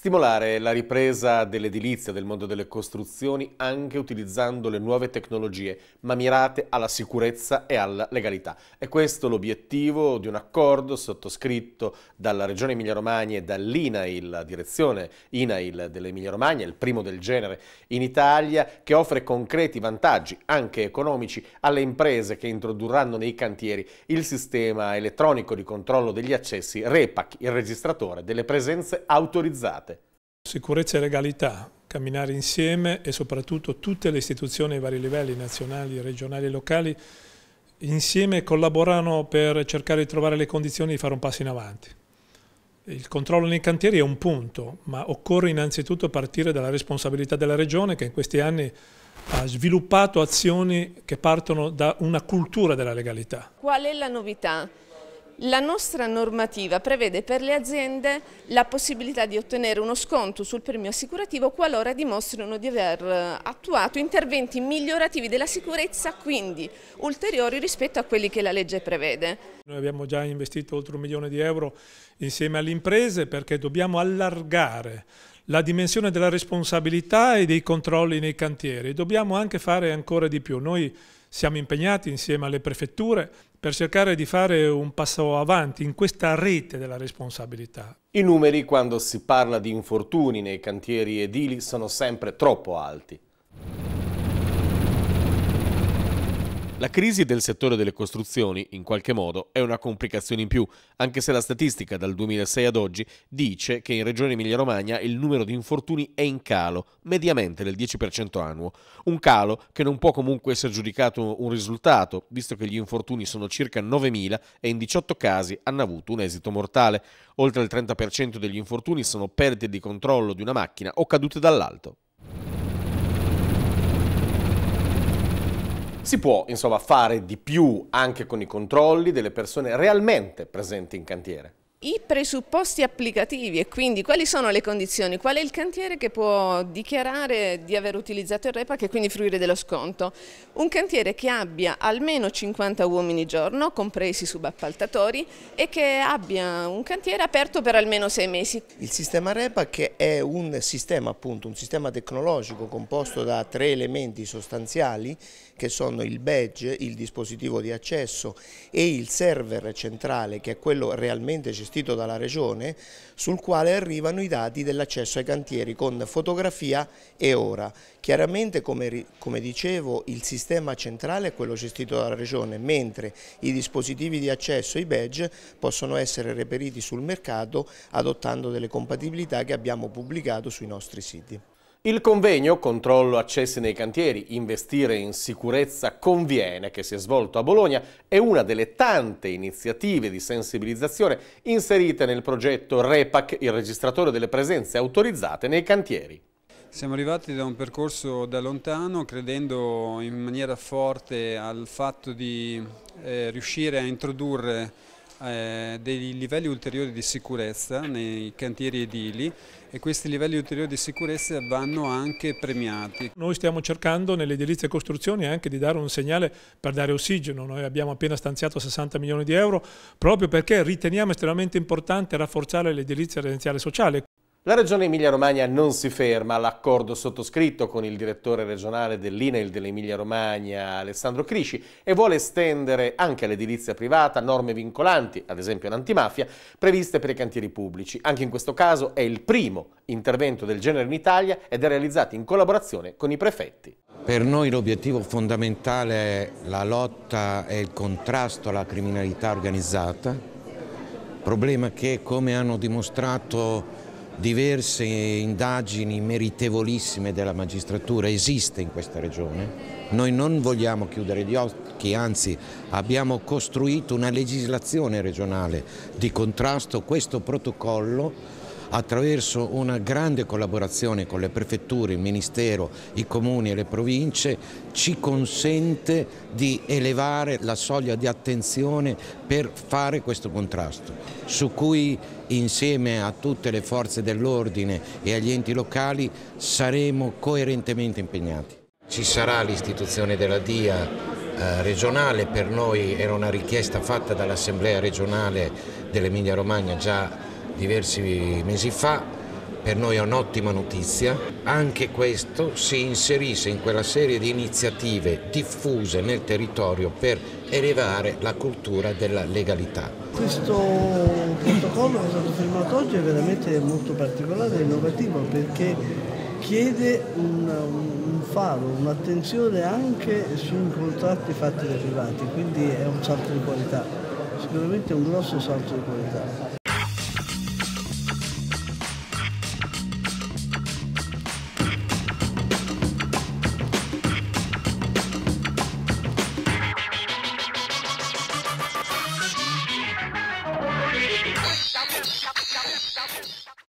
Stimolare la ripresa dell'edilizia, del mondo delle costruzioni, anche utilizzando le nuove tecnologie, ma mirate alla sicurezza e alla legalità. È questo l'obiettivo di un accordo sottoscritto dalla Regione Emilia-Romagna e dall'INAIL, la direzione INAIL dell'Emilia-Romagna, il primo del genere in Italia, che offre concreti vantaggi, anche economici, alle imprese che introdurranno nei cantieri il sistema elettronico di controllo degli accessi REPAC, il registratore delle presenze autorizzate. Sicurezza e legalità, camminare insieme e soprattutto tutte le istituzioni ai vari livelli, nazionali, regionali e locali, insieme collaborano per cercare di trovare le condizioni di fare un passo in avanti. Il controllo nei cantieri è un punto, ma occorre innanzitutto partire dalla responsabilità della Regione che in questi anni ha sviluppato azioni che partono da una cultura della legalità. Qual è la novità? La nostra normativa prevede per le aziende la possibilità di ottenere uno sconto sul premio assicurativo qualora dimostrino di aver eh, attuato interventi migliorativi della sicurezza, quindi ulteriori rispetto a quelli che la legge prevede. Noi abbiamo già investito oltre un milione di euro insieme alle imprese perché dobbiamo allargare la dimensione della responsabilità e dei controlli nei cantieri. Dobbiamo anche fare ancora di più. Noi siamo impegnati insieme alle prefetture per cercare di fare un passo avanti in questa rete della responsabilità. I numeri quando si parla di infortuni nei cantieri edili sono sempre troppo alti. La crisi del settore delle costruzioni, in qualche modo, è una complicazione in più, anche se la statistica dal 2006 ad oggi dice che in Regione Emilia-Romagna il numero di infortuni è in calo, mediamente del 10% annuo. Un calo che non può comunque essere giudicato un risultato, visto che gli infortuni sono circa 9.000 e in 18 casi hanno avuto un esito mortale. Oltre il 30% degli infortuni sono perdite di controllo di una macchina o cadute dall'alto. Si può insomma fare di più anche con i controlli delle persone realmente presenti in cantiere? i presupposti applicativi e quindi quali sono le condizioni, qual è il cantiere che può dichiarare di aver utilizzato il REPAC e quindi fruire dello sconto. Un cantiere che abbia almeno 50 uomini giorno, compresi subappaltatori, e che abbia un cantiere aperto per almeno sei mesi. Il sistema REPAC è un sistema, appunto, un sistema tecnologico composto da tre elementi sostanziali che sono il badge, il dispositivo di accesso e il server centrale che è quello realmente centrale gestito dalla Regione, sul quale arrivano i dati dell'accesso ai cantieri con fotografia e ora. Chiaramente, come, come dicevo, il sistema centrale è quello gestito dalla Regione, mentre i dispositivi di accesso, i badge, possono essere reperiti sul mercato adottando delle compatibilità che abbiamo pubblicato sui nostri siti. Il convegno Controllo accessi nei cantieri, investire in sicurezza conviene, che si è svolto a Bologna, è una delle tante iniziative di sensibilizzazione inserite nel progetto REPAC, il registratore delle presenze autorizzate nei cantieri. Siamo arrivati da un percorso da lontano credendo in maniera forte al fatto di eh, riuscire a introdurre eh, dei livelli ulteriori di sicurezza nei cantieri edili e questi livelli ulteriori di sicurezza vanno anche premiati. Noi stiamo cercando nelle edilizie e costruzioni anche di dare un segnale per dare ossigeno, noi abbiamo appena stanziato 60 milioni di euro proprio perché riteniamo estremamente importante rafforzare l'edilizia residenziale sociale. La Regione Emilia-Romagna non si ferma all'accordo sottoscritto con il direttore regionale dell'INEL dell'Emilia-Romagna Alessandro Crisci e vuole estendere anche all'edilizia privata norme vincolanti, ad esempio l'antimafia, previste per i cantieri pubblici. Anche in questo caso è il primo intervento del genere in Italia ed è realizzato in collaborazione con i prefetti. Per noi l'obiettivo fondamentale è la lotta e il contrasto alla criminalità organizzata, problema che come hanno dimostrato diverse indagini meritevolissime della magistratura esiste in questa regione. Noi non vogliamo chiudere gli occhi, anzi abbiamo costruito una legislazione regionale di contrasto, questo protocollo attraverso una grande collaborazione con le prefetture, il Ministero, i comuni e le province ci consente di elevare la soglia di attenzione per fare questo contrasto, su cui insieme a tutte le forze dell'ordine e agli enti locali saremo coerentemente impegnati. Ci sarà l'istituzione della DIA eh, regionale, per noi era una richiesta fatta dall'Assemblea regionale dell'Emilia Romagna già diversi mesi fa, per noi è un'ottima notizia. Anche questo si inserisce in quella serie di iniziative diffuse nel territorio per elevare la cultura della legalità. Questo protocollo che è stato firmato oggi è veramente molto particolare e innovativo perché chiede un, un faro, un'attenzione anche sui contratti fatti dai privati, quindi è un salto di qualità, sicuramente è un grosso salto di qualità.